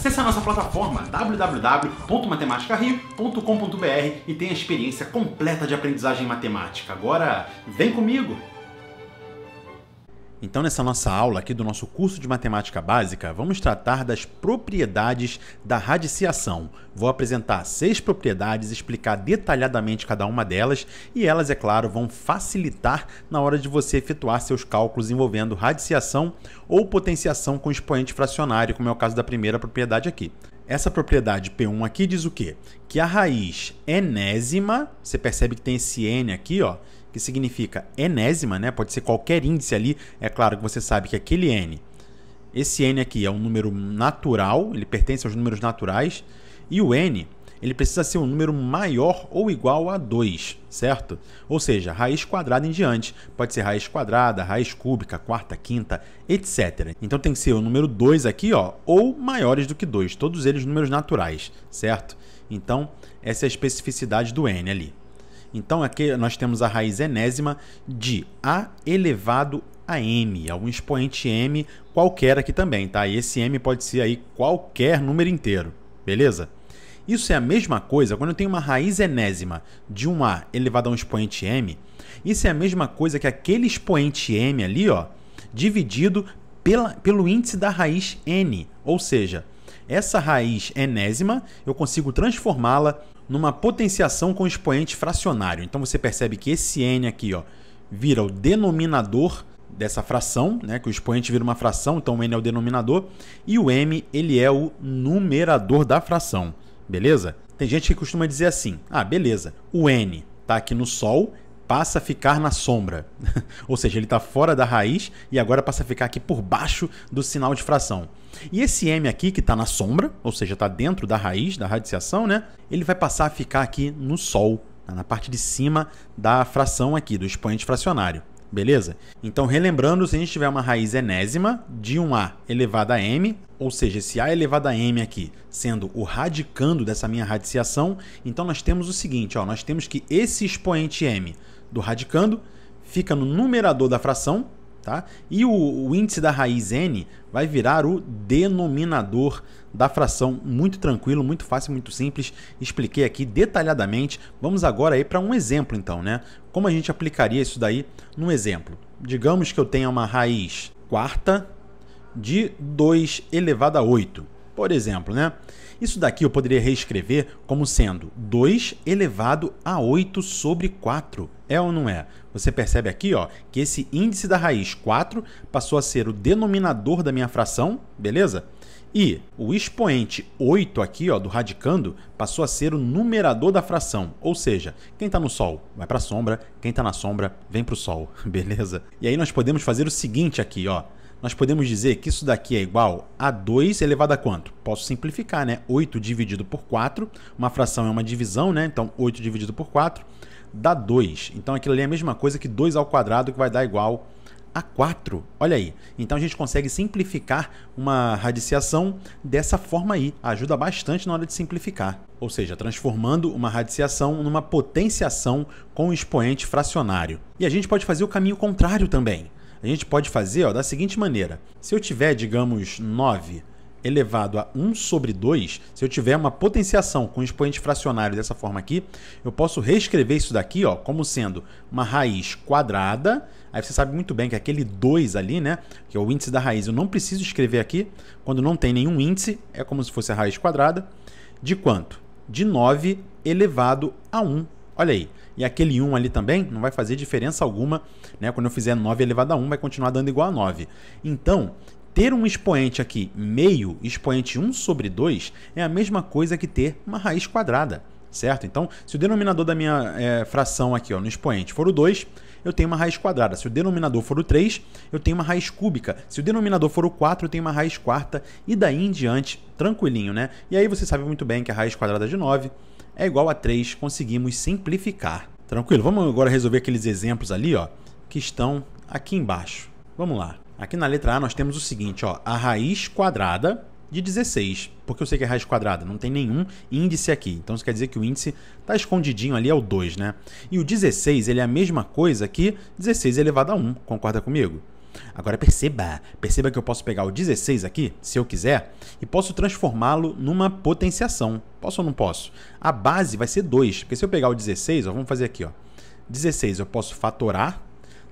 Acesse a nossa plataforma www.matematicario.com.br e tenha a experiência completa de aprendizagem matemática. Agora, vem comigo! Então, nessa nossa aula aqui do nosso curso de matemática básica, vamos tratar das propriedades da radiciação. Vou apresentar seis propriedades, explicar detalhadamente cada uma delas e elas, é claro, vão facilitar na hora de você efetuar seus cálculos envolvendo radiciação ou potenciação com expoente fracionário, como é o caso da primeira propriedade aqui. Essa propriedade P1 aqui diz o quê? Que a raiz enésima, você percebe que tem esse n aqui, ó, que significa enésima, né? Pode ser qualquer índice ali. É claro que você sabe que aquele n, esse n aqui é um número natural, ele pertence aos números naturais, e o n, ele precisa ser um número maior ou igual a 2, certo? Ou seja, raiz quadrada em diante, pode ser raiz quadrada, raiz cúbica, quarta, quinta, etc. Então tem que ser o número 2 aqui, ó, ou maiores do que 2, todos eles números naturais, certo? Então, essa é a especificidade do n ali. Então aqui nós temos a raiz enésima de a elevado a m, algum expoente m qualquer aqui também, tá? E esse m pode ser aí qualquer número inteiro, beleza? Isso é a mesma coisa quando eu tenho uma raiz enésima de um a elevado a um expoente m. Isso é a mesma coisa que aquele expoente m ali, ó, dividido pela, pelo índice da raiz n, ou seja, essa raiz enésima eu consigo transformá-la numa potenciação com expoente fracionário. Então você percebe que esse n aqui ó, vira o denominador dessa fração, né, que o expoente vira uma fração, então o n é o denominador, e o m ele é o numerador da fração, beleza? Tem gente que costuma dizer assim, ah, beleza, o n está aqui no Sol, passa a ficar na sombra. Ou seja, ele está fora da raiz e agora passa a ficar aqui por baixo do sinal de fração. E esse M aqui, que está na sombra, ou seja, está dentro da raiz, da radiciação, né? ele vai passar a ficar aqui no Sol, tá? na parte de cima da fração aqui, do expoente fracionário. Beleza? Então, relembrando, se a gente tiver uma raiz enésima de um A elevado a M, ou seja, esse A elevado a M aqui sendo o radicando dessa minha radiciação, então nós temos o seguinte, ó, nós temos que esse expoente M do radicando fica no numerador da fração, tá? E o, o, índice da raiz n vai virar o denominador da fração. Muito tranquilo, muito fácil, muito simples. Expliquei aqui detalhadamente. Vamos agora aí para um exemplo, então, né? Como a gente aplicaria isso daí num exemplo? Digamos que eu tenha uma raiz quarta de 2 elevado a 8, por exemplo, né? Isso daqui eu poderia reescrever como sendo 2 elevado a 8 sobre 4. É ou não é? Você percebe aqui ó, que esse índice da raiz 4 passou a ser o denominador da minha fração, beleza? E o expoente 8 aqui ó, do radicando passou a ser o numerador da fração, ou seja, quem está no sol vai para a sombra, quem está na sombra vem para o sol, beleza? E aí nós podemos fazer o seguinte aqui, ó, nós podemos dizer que isso daqui é igual a 2 elevado a quanto? Posso simplificar, né? 8 dividido por 4, uma fração é uma divisão, né? Então 8 dividido por 4 dá 2. Então aquilo ali é a mesma coisa que 2 ao quadrado que vai dar igual a 4. Olha aí. Então a gente consegue simplificar uma radiciação dessa forma aí. Ajuda bastante na hora de simplificar. Ou seja, transformando uma radiciação numa potenciação com expoente fracionário. E a gente pode fazer o caminho contrário também a gente pode fazer ó, da seguinte maneira. Se eu tiver, digamos, 9 elevado a 1 sobre 2, se eu tiver uma potenciação com expoente fracionário dessa forma aqui, eu posso reescrever isso daqui ó, como sendo uma raiz quadrada. Aí você sabe muito bem que aquele 2 ali, né, que é o índice da raiz, eu não preciso escrever aqui. Quando não tem nenhum índice, é como se fosse a raiz quadrada. De quanto? De 9 elevado a 1 Olha aí. E aquele 1 ali também não vai fazer diferença alguma, né? Quando eu fizer 9 elevado a 1, vai continuar dando igual a 9. Então, ter um expoente aqui meio, expoente 1 sobre 2, é a mesma coisa que ter uma raiz quadrada, certo? Então, se o denominador da minha é, fração aqui ó, no expoente for o 2, eu tenho uma raiz quadrada. Se o denominador for o 3, eu tenho uma raiz cúbica. Se o denominador for o 4, eu tenho uma raiz quarta. E daí em diante, tranquilinho, né? E aí você sabe muito bem que a raiz quadrada de 9 é igual a 3, conseguimos simplificar. Tranquilo? Vamos agora resolver aqueles exemplos ali, ó, que estão aqui embaixo. Vamos lá. Aqui na letra A nós temos o seguinte, ó, a raiz quadrada de 16. Por que eu sei que é raiz quadrada, não tem nenhum índice aqui. Então isso quer dizer que o índice está escondidinho ali, é o 2, né? E o 16, ele é a mesma coisa que 16 elevado a 1, concorda comigo? Agora perceba, perceba que eu posso pegar o 16 aqui, se eu quiser, e posso transformá-lo numa potenciação. Posso ou não posso? A base vai ser 2, porque se eu pegar o 16, ó, vamos fazer aqui, ó. 16 eu posso fatorar,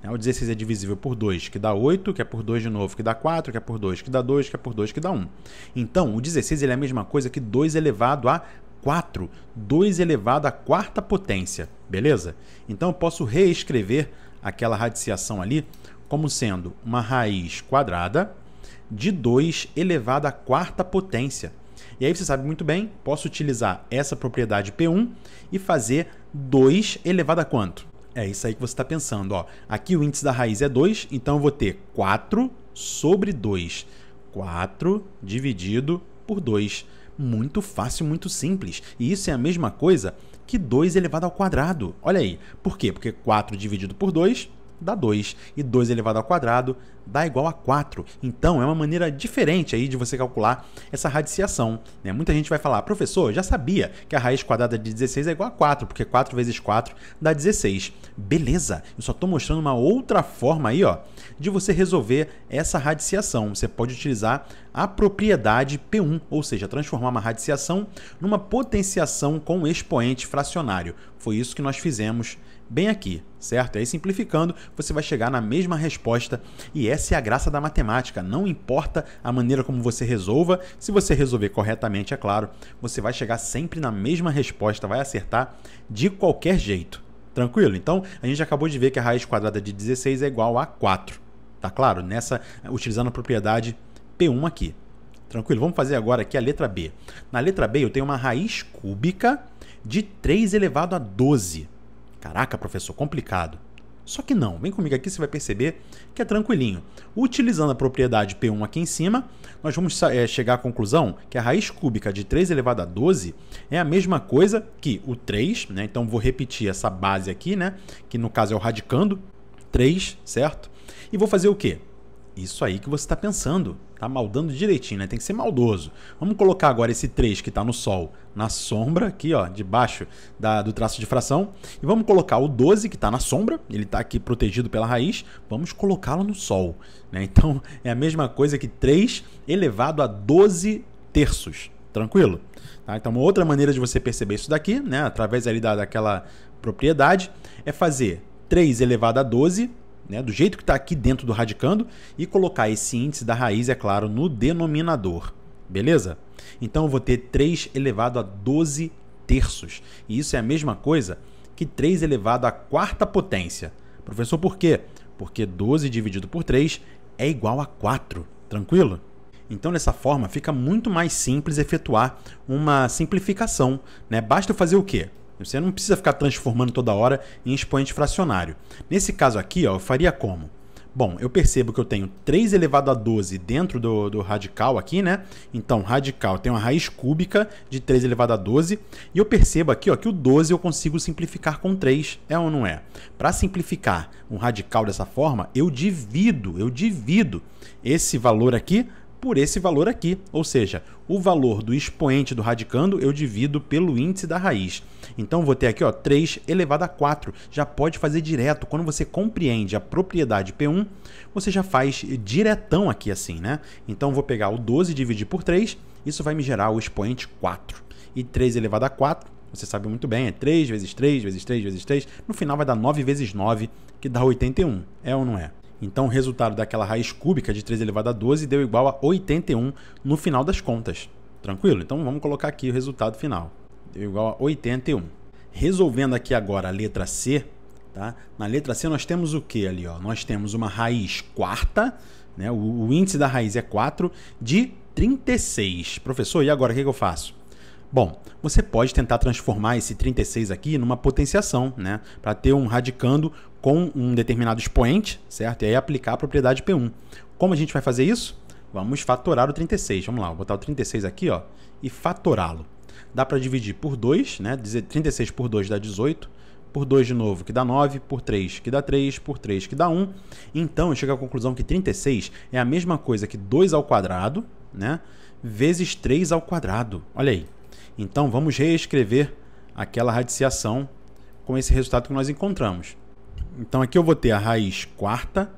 né? o 16 é divisível por 2, que dá 8, que é por 2 de novo, que dá 4, que é por 2, que dá 2, que é por 2, que dá 1. Então, o 16 ele é a mesma coisa que 2 elevado a 4, 2 elevado à quarta potência, beleza? Então, eu posso reescrever aquela radiciação ali como sendo uma raiz quadrada de 2 elevado à quarta potência. E aí você sabe muito bem, posso utilizar essa propriedade P1 e fazer 2 elevado a quanto? É isso aí que você está pensando. Ó. Aqui o índice da raiz é 2, então eu vou ter 4 sobre 2. 4 dividido por 2. Muito fácil, muito simples. E isso é a mesma coisa que 2 elevado ao quadrado. Olha aí. Por quê? Porque 4 dividido por 2 dá 2, e 2 elevado ao quadrado dá igual a 4. Então, é uma maneira diferente aí de você calcular essa radiciação. Né? Muita gente vai falar, professor, já sabia que a raiz quadrada de 16 é igual a 4, porque 4 vezes 4 dá 16. Beleza, eu só estou mostrando uma outra forma aí ó, de você resolver essa radiciação. Você pode utilizar a propriedade P1, ou seja, transformar uma radiciação numa potenciação com expoente fracionário. Foi isso que nós fizemos bem aqui, certo? E aí simplificando, você vai chegar na mesma resposta e essa é a graça da matemática. Não importa a maneira como você resolva, se você resolver corretamente, é claro, você vai chegar sempre na mesma resposta, vai acertar de qualquer jeito. Tranquilo? Então, a gente acabou de ver que a raiz quadrada de 16 é igual a 4. Tá claro? Nessa utilizando a propriedade P1 aqui. Tranquilo? Vamos fazer agora aqui a letra B. Na letra B, eu tenho uma raiz cúbica de 3 elevado a 12 Caraca, professor, complicado. Só que não, vem comigo aqui, você vai perceber que é tranquilinho. Utilizando a propriedade P1 aqui em cima, nós vamos é, chegar à conclusão que a raiz cúbica de 3 elevado a 12 é a mesma coisa que o 3, né? Então vou repetir essa base aqui, né? Que no caso é o radicando, 3, certo? E vou fazer o quê? Isso aí que você está pensando. Tá maldando direitinho, né? Tem que ser maldoso. Vamos colocar agora esse 3 que está no sol na sombra, aqui, ó, debaixo da, do traço de fração. E vamos colocar o 12 que está na sombra, ele está aqui protegido pela raiz, vamos colocá-lo no sol. Né? Então, é a mesma coisa que 3 elevado a 12 terços. Tranquilo? Tá? Então, uma outra maneira de você perceber isso daqui, né? Através ali da, daquela propriedade, é fazer 3 elevado a 12 né, do jeito que está aqui dentro do radicando, e colocar esse índice da raiz, é claro, no denominador. Beleza? Então eu vou ter 3 elevado a 12 terços. E isso é a mesma coisa que 3 elevado à quarta potência. Professor, por quê? Porque 12 dividido por 3 é igual a 4. Tranquilo? Então, dessa forma, fica muito mais simples efetuar uma simplificação. Né? Basta fazer o quê? Você não precisa ficar transformando toda hora em expoente fracionário. Nesse caso aqui, ó, eu faria como? Bom, eu percebo que eu tenho 3 elevado a 12 dentro do, do radical aqui, né? Então, radical tem uma raiz cúbica de 3 elevado a 12. E eu percebo aqui ó, que o 12 eu consigo simplificar com 3, é ou não é? Para simplificar um radical dessa forma, eu divido, eu divido esse valor aqui por esse valor aqui, ou seja, o valor do expoente do radicando eu divido pelo índice da raiz. Então vou ter aqui ó, 3 elevado a 4, já pode fazer direto. Quando você compreende a propriedade P1, você já faz diretão aqui assim, né? Então vou pegar o 12 e dividir por 3, isso vai me gerar o expoente 4. E 3 elevado a 4 você sabe muito bem, é 3 vezes 3 vezes 3 vezes 3, no final vai dar 9 vezes 9, que dá 81. É ou não é? Então o resultado daquela raiz cúbica de 3 elevado a 12 deu igual a 81 no final das contas. Tranquilo? Então vamos colocar aqui o resultado final. Deu igual a 81. Resolvendo aqui agora a letra C, tá? Na letra C nós temos o que ali, ó? Nós temos uma raiz quarta, né? O, o, índice da raiz é 4 de 36. Professor, e agora o que, que eu faço? Bom, você pode tentar transformar esse 36 aqui numa potenciação, né? Para ter um radicando com um determinado expoente, certo? E aí aplicar a propriedade P1. Como a gente vai fazer isso? Vamos fatorar o 36. Vamos lá, vou botar o 36 aqui ó, e fatorá-lo. Dá para dividir por 2, né? 36 por 2 dá 18, por 2 de novo, que dá 9, por 3, que dá 3, por 3, que dá 1. Então, eu chego à conclusão que 36 é a mesma coisa que 2 ao quadrado, né? Vezes 3 ao quadrado. Olha aí. Então, vamos reescrever aquela radiciação com esse resultado que nós encontramos. Então aqui eu vou ter a raiz quarta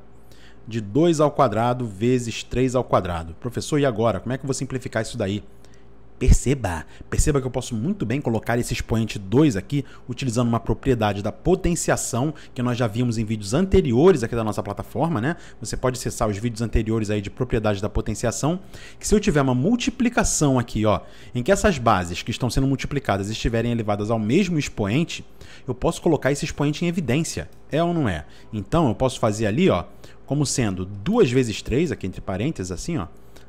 de 2 ao quadrado vezes 3 ao quadrado. Professor, e agora? Como é que eu vou simplificar isso daí? Perceba, perceba que eu posso muito bem colocar esse expoente 2 aqui utilizando uma propriedade da potenciação que nós já vimos em vídeos anteriores aqui da nossa plataforma, né? Você pode acessar os vídeos anteriores aí de propriedade da potenciação, que se eu tiver uma multiplicação aqui, ó, em que essas bases que estão sendo multiplicadas estiverem elevadas ao mesmo expoente, eu posso colocar esse expoente em evidência. É ou não é? Então eu posso fazer ali, ó, como sendo 2 vezes 3, aqui entre parênteses, assim, ó,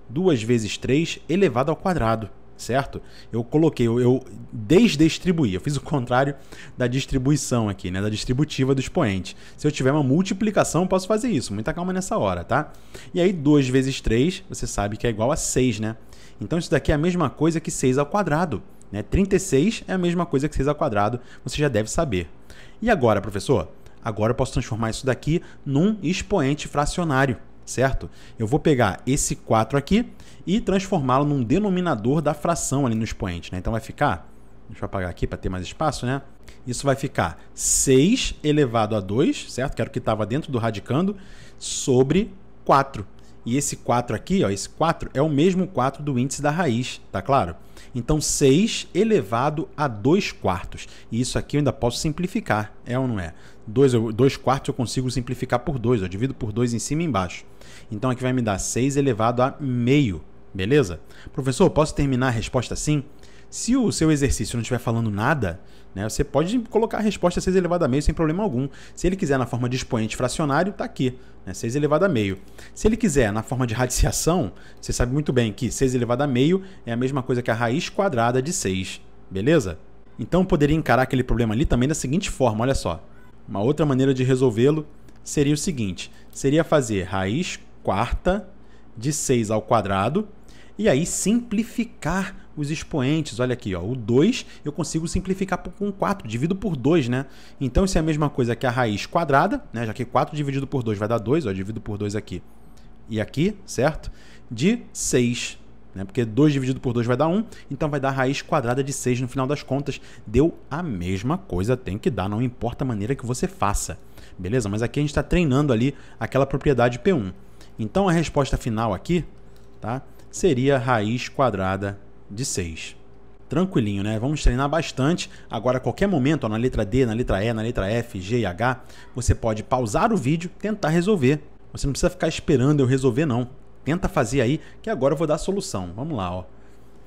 2 vezes 3 elevado ao quadrado certo? Eu coloquei, eu, eu desdistribuí, eu fiz o contrário da distribuição aqui, né? Da distributiva do expoente. Se eu tiver uma multiplicação, eu posso fazer isso. Muita calma nessa hora, tá? E aí 2 vezes 3, você sabe que é igual a 6, né? Então isso daqui é a mesma coisa que 6 ao quadrado. Né? 36 é a mesma coisa que 6 ao quadrado, você já deve saber. E agora, professor? Agora eu posso transformar isso daqui num expoente fracionário certo? Eu vou pegar esse 4 aqui e transformá-lo num denominador da fração ali no expoente, né? Então vai ficar, deixa eu apagar aqui para ter mais espaço, né? Isso vai ficar 6 elevado a 2, certo? Que era o que estava dentro do radicando, sobre 4. E esse 4 aqui, ó, esse 4 é o mesmo 4 do índice da raiz, tá claro? Então, 6 elevado a 2 quartos. E isso aqui eu ainda posso simplificar, é ou não é? 2, eu, 2 quartos eu consigo simplificar por 2. Eu divido por 2 em cima e embaixo. Então aqui vai me dar 6 elevado a meio. Beleza? Professor, posso terminar a resposta assim? Se o seu exercício não estiver falando nada, né, você pode colocar a resposta 6 elevado a meio sem problema algum. Se ele quiser na forma de expoente fracionário, está aqui, né, 6 elevado a meio. Se ele quiser na forma de radiciação, você sabe muito bem que 6 elevado a meio é a mesma coisa que a raiz quadrada de 6, beleza? Então, poderia encarar aquele problema ali também da seguinte forma, olha só. Uma outra maneira de resolvê-lo seria o seguinte: seria fazer raiz quarta de 6 ao quadrado e aí simplificar os expoentes. Olha aqui, ó, o 2 eu consigo simplificar com 4, divido por 2, né? Então isso é a mesma coisa que a raiz quadrada, né? Já que 4 dividido por 2 vai dar 2, ó, divido por 2 aqui e aqui, certo? De 6 né? Porque 2 dividido por 2 vai dar 1, um, então vai dar raiz quadrada de 6 no final das contas. Deu a mesma coisa, tem que dar, não importa a maneira que você faça. Beleza? Mas aqui a gente está treinando ali aquela propriedade P1. Então a resposta final aqui tá? seria raiz quadrada de 6 tranquilinho, né? Vamos treinar bastante. Agora, a qualquer momento, ó, na letra D, na letra E, na letra F, G e H, você pode pausar o vídeo, tentar resolver. Você não precisa ficar esperando eu resolver, não. Tenta fazer aí, que agora eu vou dar a solução. Vamos lá, ó.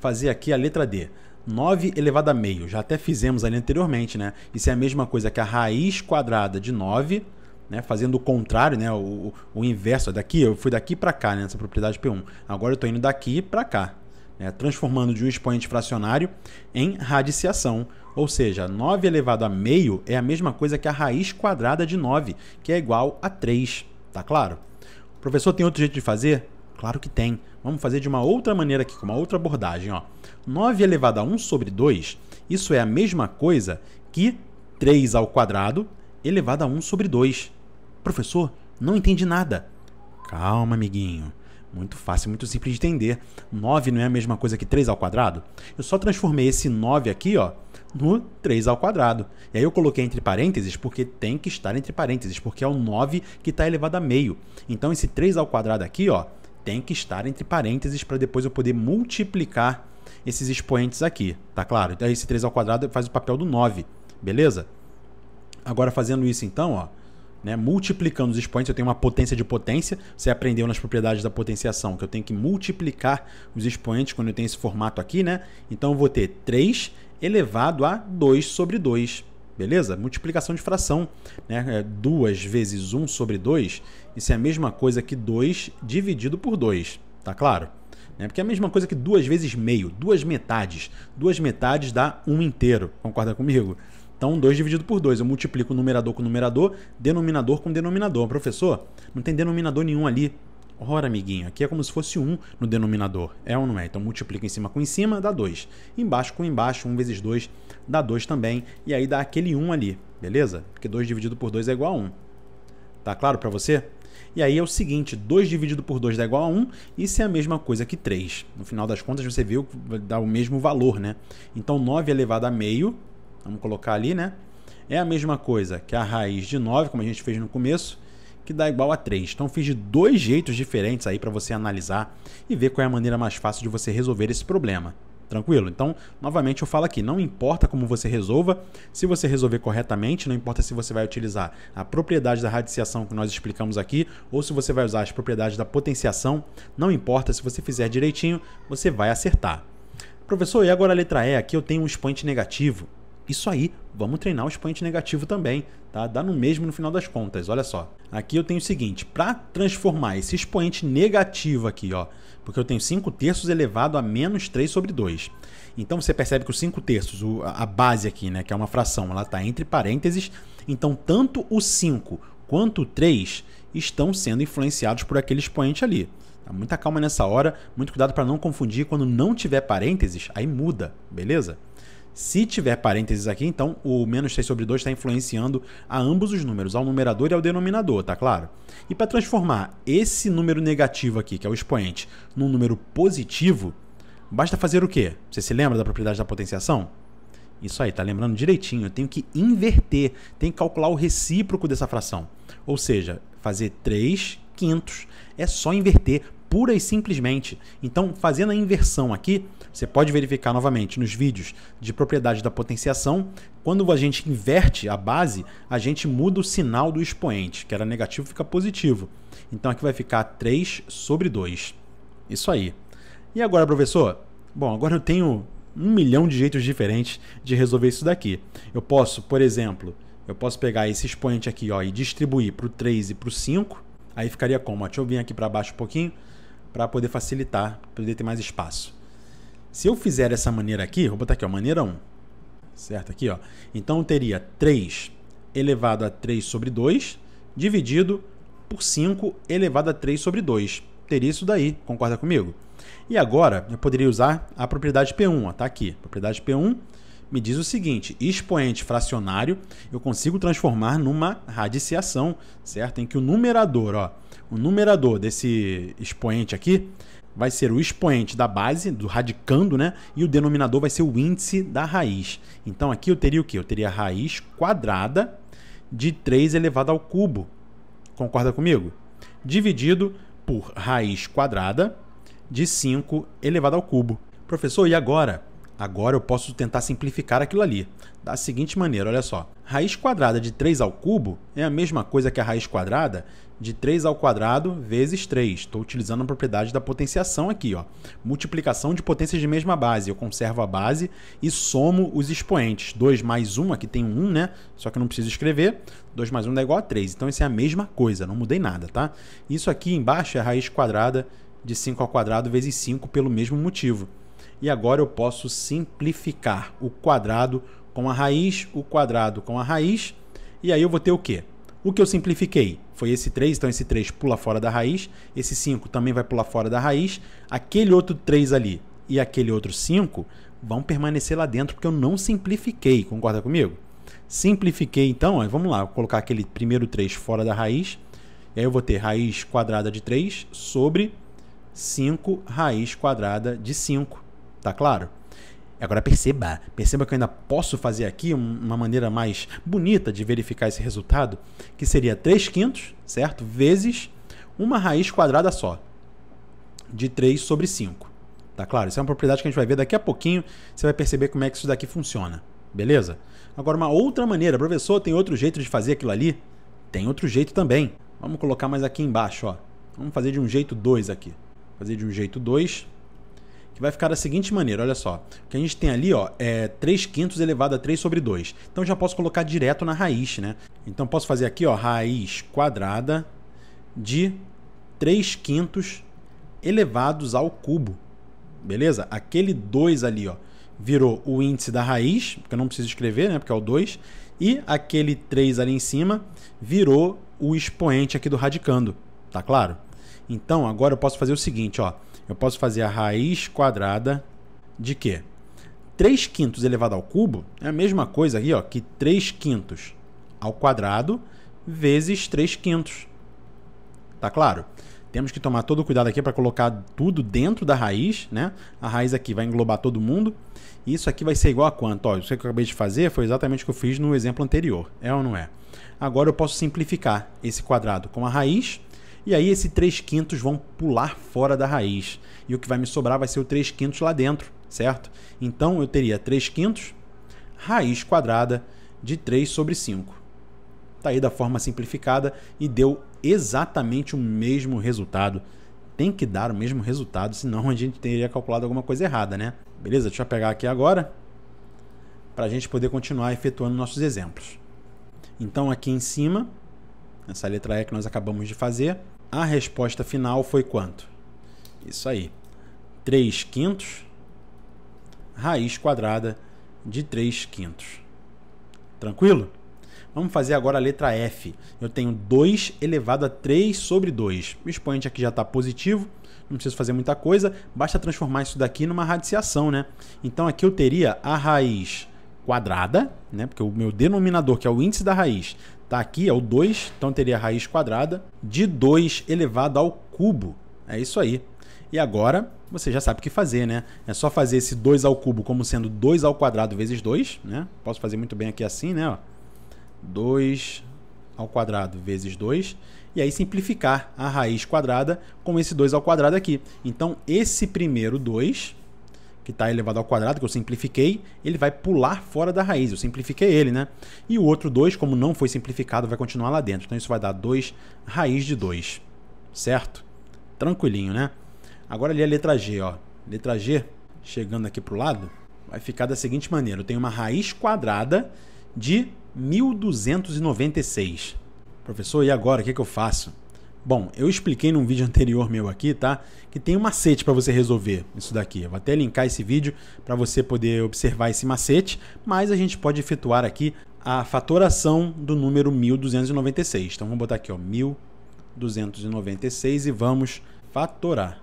Fazer aqui a letra D. 9 elevado a meio, já até fizemos ali anteriormente, né? Isso é a mesma coisa que a raiz quadrada de 9, né? fazendo o contrário, né? o, o inverso daqui, eu fui daqui para cá, né? nessa propriedade P1. Agora eu estou indo daqui para cá, né? transformando de um expoente fracionário em radiciação. Ou seja, 9 elevado a meio é a mesma coisa que a raiz quadrada de 9, que é igual a 3, tá claro? O professor, tem outro jeito de fazer? Claro que tem. Vamos fazer de uma outra maneira aqui, com uma outra abordagem. Ó. 9 elevado a 1 sobre 2, isso é a mesma coisa que 3 ao quadrado elevado a 1 sobre 2. Professor, não entendi nada. Calma, amiguinho. Muito fácil, muito simples de entender. 9 não é a mesma coisa que 3 ao quadrado? Eu só transformei esse 9 aqui, ó, no 3 ao quadrado. E aí eu coloquei entre parênteses porque tem que estar entre parênteses, porque é o 9 que está elevado a meio. Então esse 3 ao quadrado aqui, ó, tem que estar entre parênteses para depois eu poder multiplicar esses expoentes aqui, tá claro? Então esse 3 ao quadrado faz o papel do 9, beleza? Agora fazendo isso então, ó, né, multiplicando os expoentes, eu tenho uma potência de potência. Você aprendeu nas propriedades da potenciação que eu tenho que multiplicar os expoentes quando eu tenho esse formato aqui, né? Então eu vou ter 3 elevado a 2 sobre 2. Beleza? Multiplicação de fração. Né? É 2 vezes 1 sobre 2, isso é a mesma coisa que 2 dividido por 2. Tá claro? Né? Porque é a mesma coisa que 2 vezes meio, duas metades. Duas metades dá 1 um inteiro. Concorda comigo? Então, 2 dividido por 2. Eu multiplico numerador com numerador, denominador com denominador. Professor, não tem denominador nenhum ali. Ora, amiguinho, aqui é como se fosse 1 no denominador, é ou não é? Então multiplica em cima com em cima, dá 2. Embaixo com embaixo, 1 vezes 2 dá 2 também, e aí dá aquele 1 ali, beleza? Porque 2 dividido por 2 é igual a 1. Tá claro para você? E aí é o seguinte, 2 dividido por 2 dá igual a 1, isso é a mesma coisa que 3. No final das contas você viu que dá o mesmo valor, né? Então 9 elevado a meio, vamos colocar ali, né? É a mesma coisa que a raiz de 9, como a gente fez no começo, que dá igual a 3. Então fiz de dois jeitos diferentes aí para você analisar e ver qual é a maneira mais fácil de você resolver esse problema. Tranquilo? Então, novamente eu falo aqui, não importa como você resolva, se você resolver corretamente, não importa se você vai utilizar a propriedade da radiciação que nós explicamos aqui, ou se você vai usar as propriedades da potenciação, não importa, se você fizer direitinho, você vai acertar. Professor, e agora a letra E? Aqui eu tenho um expoente negativo. Isso aí, vamos treinar o expoente negativo também, tá? Dá no mesmo no final das contas, olha só. Aqui eu tenho o seguinte, para transformar esse expoente negativo aqui, ó, porque eu tenho 5 terços elevado a menos 3 sobre 2. Então você percebe que os 5 terços, a base aqui, né, que é uma fração, ela está entre parênteses, então tanto o 5 quanto o 3 estão sendo influenciados por aquele expoente ali. Tá, muita calma nessa hora, muito cuidado para não confundir. Quando não tiver parênteses, aí muda, beleza? Se tiver parênteses aqui, então o menos 3 sobre 2 está influenciando a ambos os números, ao numerador e ao denominador, tá claro? E para transformar esse número negativo aqui, que é o expoente, num número positivo, basta fazer o quê? Você se lembra da propriedade da potenciação? Isso aí, tá lembrando direitinho. Eu tenho que inverter, tenho que calcular o recíproco dessa fração. Ou seja, fazer 3 quintos. É só inverter pura e simplesmente. Então, fazendo a inversão aqui, você pode verificar novamente nos vídeos de propriedade da potenciação, quando a gente inverte a base, a gente muda o sinal do expoente, que era negativo fica positivo. Então aqui vai ficar 3 sobre 2. Isso aí. E agora, professor? Bom, agora eu tenho um milhão de jeitos diferentes de resolver isso daqui. Eu posso, por exemplo, eu posso pegar esse expoente aqui ó, e distribuir para o 3 e para o 5. Aí ficaria como? deixa eu vir aqui para baixo um pouquinho para poder facilitar, poder ter mais espaço. Se eu fizer dessa maneira aqui, vou botar aqui, ó, maneira 1, certo? Aqui, ó. Então eu teria 3 elevado a 3 sobre 2 dividido por 5 elevado a 3 sobre 2. Teria isso daí, concorda comigo? E agora eu poderia usar a propriedade P1, ó, tá aqui, propriedade P1 me diz o seguinte: expoente fracionário eu consigo transformar numa radiciação, certo? Em que o numerador, ó, o numerador desse expoente aqui vai ser o expoente da base, do radicando, né? E o denominador vai ser o índice da raiz. Então aqui eu teria o quê? Eu teria a raiz quadrada de 3 elevado ao cubo. Concorda comigo? Dividido por raiz quadrada de 5 elevado ao cubo. Professor, e agora? Agora eu posso tentar simplificar aquilo ali. Da seguinte maneira, olha só. Raiz quadrada de 3 ao cubo é a mesma coisa que a raiz quadrada de 3 ao quadrado vezes 3. Estou utilizando a propriedade da potenciação aqui. Ó. Multiplicação de potências de mesma base. Eu conservo a base e somo os expoentes. 2 mais 1, aqui tem 1, né? Só que eu não preciso escrever. 2 mais 1 dá igual a 3. Então, isso é a mesma coisa, não mudei nada, tá? Isso aqui embaixo é a raiz quadrada de 5 ao quadrado vezes 5 pelo mesmo motivo. E agora eu posso simplificar o quadrado com a raiz, o quadrado com a raiz. E aí eu vou ter o quê? O que eu simplifiquei foi esse 3, então esse 3 pula fora da raiz, esse 5 também vai pular fora da raiz, aquele outro 3 ali e aquele outro 5 vão permanecer lá dentro porque eu não simplifiquei, concorda comigo? Simplifiquei então, ó, vamos lá, vou colocar aquele primeiro 3 fora da raiz, e aí eu vou ter raiz quadrada de 3 sobre 5 raiz quadrada de 5. Tá claro? Agora perceba, perceba que eu ainda posso fazer aqui uma maneira mais bonita de verificar esse resultado, que seria 3 quintos, certo? Vezes uma raiz quadrada só, de 3 sobre 5. Tá claro? Isso é uma propriedade que a gente vai ver daqui a pouquinho, você vai perceber como é que isso daqui funciona, beleza? Agora, uma outra maneira, professor, tem outro jeito de fazer aquilo ali? Tem outro jeito também. Vamos colocar mais aqui embaixo, ó. Vamos fazer de um jeito 2 aqui. Fazer de um jeito 2, que vai ficar da seguinte maneira, olha só. O que a gente tem ali, ó, é 3 quintos elevado a 3 sobre 2. Então já posso colocar direto na raiz, né? Então posso fazer aqui, ó, raiz quadrada de 3 quintos elevados ao cubo. Beleza? Aquele 2 ali, ó, virou o índice da raiz, porque eu não preciso escrever, né, porque é o 2, e aquele 3 ali em cima virou o expoente aqui do radicando, tá claro? Então, agora eu posso fazer o seguinte, ó, eu posso fazer a raiz quadrada de quê? 3 quintos elevado ao cubo é a mesma coisa aqui, ó, que 3 quintos ao quadrado vezes 3 quintos. Tá claro? Temos que tomar todo cuidado aqui para colocar tudo dentro da raiz, né? A raiz aqui vai englobar todo mundo. E isso aqui vai ser igual a quanto? Ó, isso que eu acabei de fazer foi exatamente o que eu fiz no exemplo anterior. É ou não é? Agora eu posso simplificar esse quadrado com a raiz e aí esses 3 quintos vão pular fora da raiz. E o que vai me sobrar vai ser o 3 quintos lá dentro, certo? Então eu teria 3 quintos raiz quadrada de 3 sobre 5. Está aí da forma simplificada e deu exatamente o mesmo resultado. Tem que dar o mesmo resultado, senão a gente teria calculado alguma coisa errada, né? Beleza? Deixa eu pegar aqui agora para a gente poder continuar efetuando nossos exemplos. Então aqui em cima, essa letra E que nós acabamos de fazer, a resposta final foi quanto? Isso aí. 3 quintos, raiz quadrada de 3 quintos. Tranquilo? Vamos fazer agora a letra F. Eu tenho 2 elevado a 3 sobre 2. O expoente aqui já está positivo, não preciso fazer muita coisa, basta transformar isso daqui numa radiciação, né? Então aqui eu teria a raiz quadrada, né? Porque o meu denominador, que é o índice da raiz, Tá aqui, é o 2, então teria a raiz quadrada de 2 elevado ao cubo. É isso aí. E agora você já sabe o que fazer, né? É só fazer esse 2 ao cubo como sendo 2 ao quadrado vezes 2, né? Posso fazer muito bem aqui assim, né? 2 ao quadrado vezes 2 e aí simplificar a raiz quadrada com esse 2 ao quadrado aqui. Então esse primeiro 2 que está elevado ao quadrado, que eu simplifiquei, ele vai pular fora da raiz, eu simplifiquei ele, né? E o outro 2, como não foi simplificado, vai continuar lá dentro. Então isso vai dar 2 raiz de 2, certo? Tranquilinho, né? Agora ali a letra G, ó. Letra G, chegando aqui para o lado, vai ficar da seguinte maneira. Eu tenho uma raiz quadrada de 1296. Professor, e agora? O que, que eu faço? Bom, eu expliquei num vídeo anterior meu aqui, tá? Que tem um macete para você resolver isso daqui. Eu vou até linkar esse vídeo para você poder observar esse macete, mas a gente pode efetuar aqui a fatoração do número 1296. Então vamos botar aqui, ó, 1296 e vamos fatorar.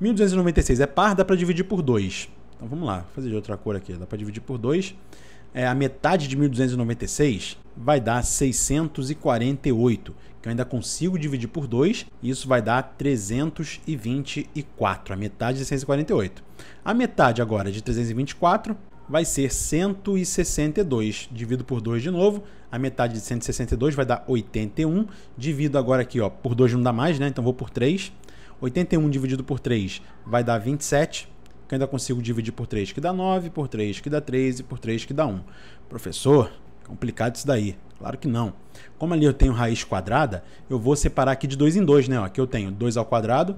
1296 é par, dá para dividir por 2. Então vamos lá, vou fazer de outra cor aqui, dá para dividir por 2. É, a metade de 1296 vai dar 648, eu ainda consigo dividir por 2, e isso vai dar 324, a metade de 148. A metade agora de 324 vai ser 162, divido por 2 de novo, a metade de 162 vai dar 81, divido agora aqui, ó, por 2 não dá mais, né? Então vou por 3. 81 dividido por 3 vai dar 27 que ainda consigo dividir por 3, que dá 9, por 3, que dá 13, por 3, que dá 1. Professor, complicado isso daí. Claro que não. Como ali eu tenho raiz quadrada, eu vou separar aqui de 2 em 2, né? Ó, aqui eu tenho 2 ao quadrado,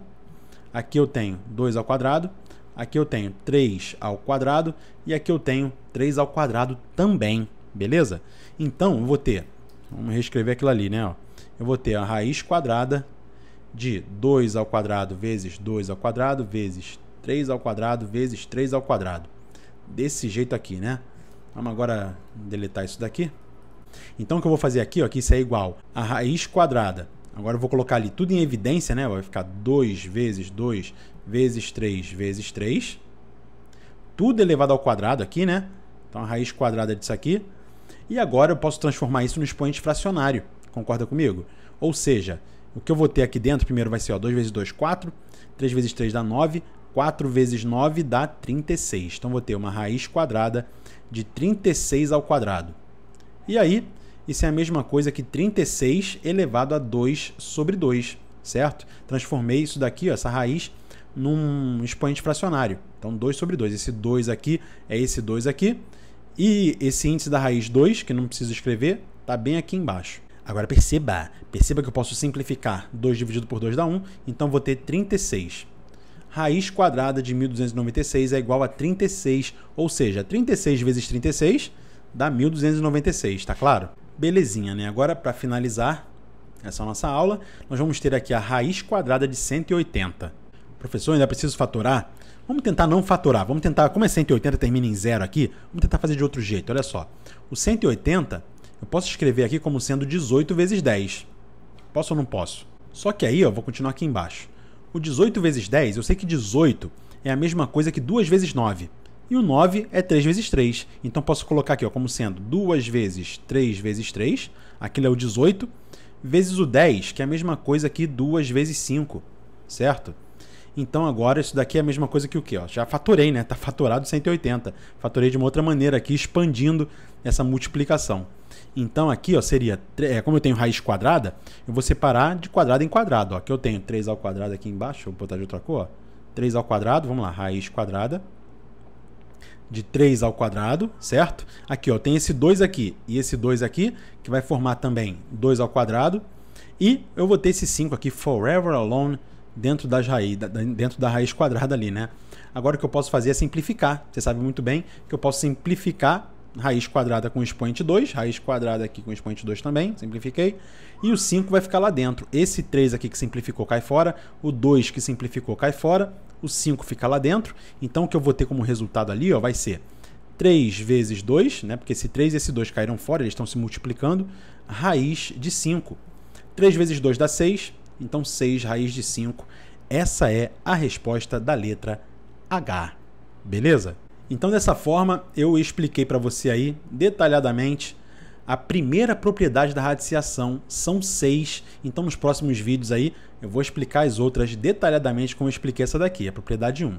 aqui eu tenho 2 ao quadrado, aqui eu tenho 3 ao quadrado e aqui eu tenho 3 ao quadrado também, beleza? Então, eu vou ter, vamos reescrever aquilo ali, né? Ó, eu vou ter a raiz quadrada de 2 ao quadrado vezes 2 ao quadrado vezes 3 ao quadrado vezes 3 ao quadrado. Desse jeito aqui, né? Vamos agora deletar isso daqui. Então o que eu vou fazer aqui, ó, que isso é igual a raiz quadrada. Agora eu vou colocar ali tudo em evidência, né? Vai ficar 2 vezes 2 vezes 3 vezes 3. Tudo elevado ao quadrado aqui, né? Então a raiz quadrada disso aqui. E agora eu posso transformar isso no expoente fracionário. Concorda comigo? Ou seja, o que eu vou ter aqui dentro primeiro vai ser ó, 2 vezes 2, 4. 3 vezes 3 dá 9. 4 vezes 9 dá 36. Então vou ter uma raiz quadrada de 36 ao quadrado. E aí, isso é a mesma coisa que 36 elevado a 2 sobre 2, certo? Transformei isso daqui, ó, essa raiz, num expoente fracionário. Então, 2 sobre 2. Esse 2 aqui é esse 2 aqui. E esse índice da raiz 2, que não preciso escrever, está bem aqui embaixo. Agora perceba, perceba que eu posso simplificar 2 dividido por 2 dá 1, então vou ter 36. Raiz quadrada de 1296 é igual a 36, ou seja, 36 vezes 36 da 1296, tá claro? Belezinha, né? Agora, para finalizar essa nossa aula, nós vamos ter aqui a raiz quadrada de 180. Professor, ainda preciso fatorar? Vamos tentar não fatorar, vamos tentar, como é 180 termina em zero aqui, vamos tentar fazer de outro jeito, olha só. O 180 eu posso escrever aqui como sendo 18 vezes 10. Posso ou não posso? Só que aí, ó, vou continuar aqui embaixo. O 18 vezes 10, eu sei que 18 é a mesma coisa que 2 vezes 9. E o 9 é 3 vezes 3. Então posso colocar aqui ó, como sendo 2 vezes 3 vezes 3. Aquilo é o 18. Vezes o 10, que é a mesma coisa que 2 vezes 5. Certo? Então agora isso daqui é a mesma coisa que o que? Já faturei, né? Está faturado 180. Faturei de uma outra maneira aqui, expandindo essa multiplicação. Então aqui ó, seria, é, como eu tenho raiz quadrada, eu vou separar de quadrado em quadrado. Ó. Aqui eu tenho 3 ao quadrado aqui embaixo, vou botar de outra cor. Ó. 3 ao quadrado, vamos lá, raiz quadrada de 3 ao quadrado, certo? Aqui, ó, tem esse 2 aqui e esse 2 aqui, que vai formar também 2 ao quadrado. E eu vou ter esse 5 aqui, forever alone, dentro, das raiz, dentro da raiz quadrada ali, né? Agora o que eu posso fazer é simplificar. Você sabe muito bem que eu posso simplificar raiz quadrada com expoente 2, raiz quadrada aqui com expoente 2 também, simplifiquei. E o 5 vai ficar lá dentro. Esse 3 aqui que simplificou cai fora, o 2 que simplificou cai fora, o 5 fica lá dentro. Então o que eu vou ter como resultado ali ó, vai ser 3 vezes 2, né? porque esse 3 e esse 2 caíram fora, eles estão se multiplicando, raiz de 5. 3 vezes 2 dá 6, então 6 raiz de 5. Essa é a resposta da letra H. Beleza? Então, dessa forma, eu expliquei para você aí detalhadamente a primeira propriedade da radiciação. São seis. Então, nos próximos vídeos aí, eu vou explicar as outras detalhadamente como eu expliquei essa daqui, a propriedade 1.